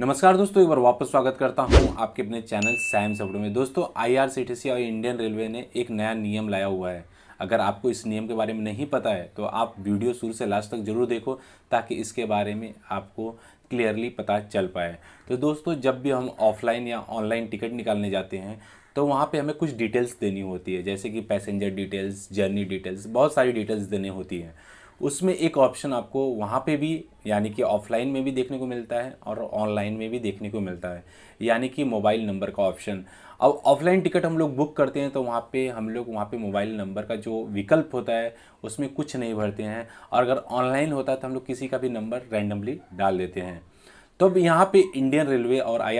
नमस्कार दोस्तों एक बार वापस स्वागत करता हूं आपके अपने चैनल सैम सब्डो में दोस्तों आईआरसीटीसी और इंडियन रेलवे ने एक नया नियम लाया हुआ है अगर आपको इस नियम के बारे में नहीं पता है तो आप वीडियो शुरू से लास्ट तक जरूर देखो ताकि इसके बारे में आपको क्लियरली पता चल पाए तो दोस्तों जब भी हम ऑफलाइन या ऑनलाइन टिकट निकालने जाते हैं तो वहाँ पे हमें कुछ डिटेल्स देनी होती है जैसे कि पैसेंजर डिटेल्स जर्नी डिटेल्स बहुत सारी डिटेल्स देनी होती हैं उसमें एक ऑप्शन आपको वहाँ पे भी यानी कि ऑफलाइन में भी देखने को मिलता है और ऑनलाइन में भी देखने को मिलता है यानी कि मोबाइल नंबर का ऑप्शन अब ऑफलाइन टिकट हम लोग बुक करते हैं तो वहाँ पे हम लोग वहाँ पे मोबाइल नंबर का जो विकल्प होता है उसमें कुछ नहीं भरते हैं और अगर ऑनलाइन होता है तो हम लोग किसी का भी नंबर रैंडमली डाल देते हैं तो अब यहाँ पे इंडियन रेलवे और आई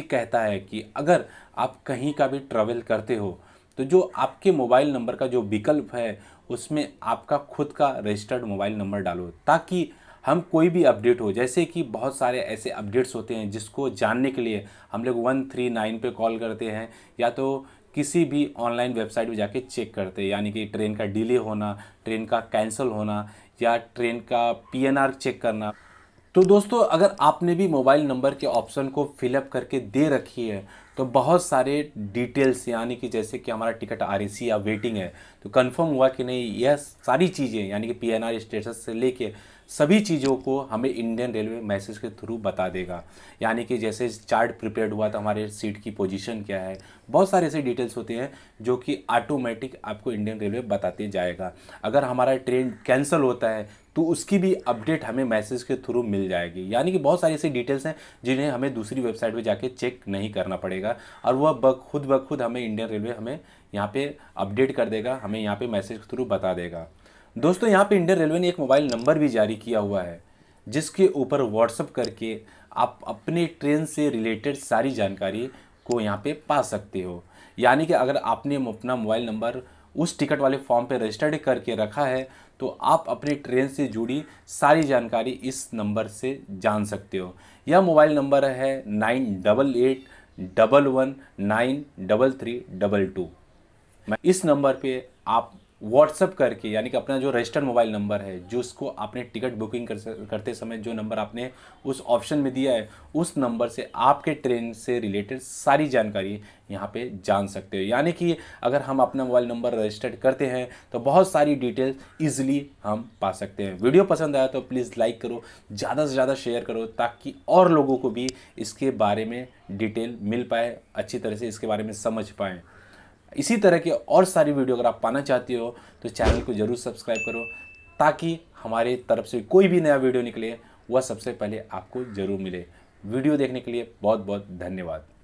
कहता है कि अगर आप कहीं का भी ट्रैवल करते हो तो जो आपके मोबाइल नंबर का जो विकल्प है उसमें आपका खुद का रजिस्टर्ड मोबाइल नंबर डालो ताकि हम कोई भी अपडेट हो जैसे कि बहुत सारे ऐसे अपडेट्स होते हैं जिसको जानने के लिए हम लोग वन थ्री नाइन पर कॉल करते हैं या तो किसी भी ऑनलाइन वेबसाइट पर जाके चेक करते हैं यानी कि ट्रेन का डिले होना ट्रेन का कैंसिल होना या ट्रेन का पीएनआर चेक करना तो दोस्तों अगर आपने भी मोबाइल नंबर के ऑप्शन को फिलअप करके दे रखी है तो बहुत सारे डिटेल्स यानी कि जैसे कि हमारा टिकट आर या वेटिंग है तो कंफर्म हुआ कि नहीं यह सारी चीज़ें यानी कि पीएनआर स्टेटस से लेके सभी चीज़ों को हमें इंडियन रेलवे मैसेज के थ्रू बता देगा यानी कि जैसे चार्ट प्रिपेयर हुआ तो हमारे सीट की पोजीशन क्या है बहुत सारे ऐसे डिटेल्स होते हैं जो कि ऑटोमेटिक आपको इंडियन रेलवे बताते जाएगा अगर हमारा ट्रेन कैंसिल होता है तो उसकी भी अपडेट हमें मैसेज के थ्रू मिल जाएगी यानी कि बहुत सारी ऐसी डिटेल्स हैं जिन्हें हमें दूसरी वेबसाइट पर जाके चेक नहीं करना पड़ेगा जाएगा और वह खुद ब खुद हमें इंडियन रेलवे हमें यहाँ पे अपडेट कर देगा हमें यहाँ पे मैसेज के थ्रू बता देगा दोस्तों यहाँ पे इंडियन रेलवे ने एक मोबाइल नंबर भी जारी किया हुआ है जिसके ऊपर व्हाट्सअप करके आप अपने ट्रेन से रिलेटेड सारी जानकारी को यहाँ पे पा सकते हो यानी कि अगर आपने अपना मोबाइल नंबर उस टिकट वाले फॉर्म पे रजिस्टर्ड करके रखा है तो आप अपने ट्रेन से जुड़ी सारी जानकारी इस नंबर से जान सकते हो यह मोबाइल नंबर है nine double eight double one nine double three double two मैं इस नंबर पे आप व्हाट्सअप करके यानी कि अपना जो रजिस्टर्ड मोबाइल नंबर है जिसको आपने टिकट बुकिंग कर, करते समय जो नंबर आपने उस ऑप्शन में दिया है उस नंबर से आपके ट्रेन से रिलेटेड सारी जानकारी यहाँ पे जान सकते हो यानी कि अगर हम अपना मोबाइल नंबर रजिस्टर्ड करते हैं तो बहुत सारी डिटेल्स ईजिली हम पा सकते हैं वीडियो पसंद आया तो प्लीज़ लाइक करो ज़्यादा से ज़्यादा शेयर करो ताकि और लोगों को भी इसके बारे में डिटेल मिल पाए अच्छी तरह से इसके बारे में समझ पाएँ इसी तरह की और सारी वीडियो अगर आप पाना चाहते हो तो चैनल को ज़रूर सब्सक्राइब करो ताकि हमारे तरफ से कोई भी नया वीडियो निकले वह सबसे पहले आपको ज़रूर मिले वीडियो देखने के लिए बहुत बहुत धन्यवाद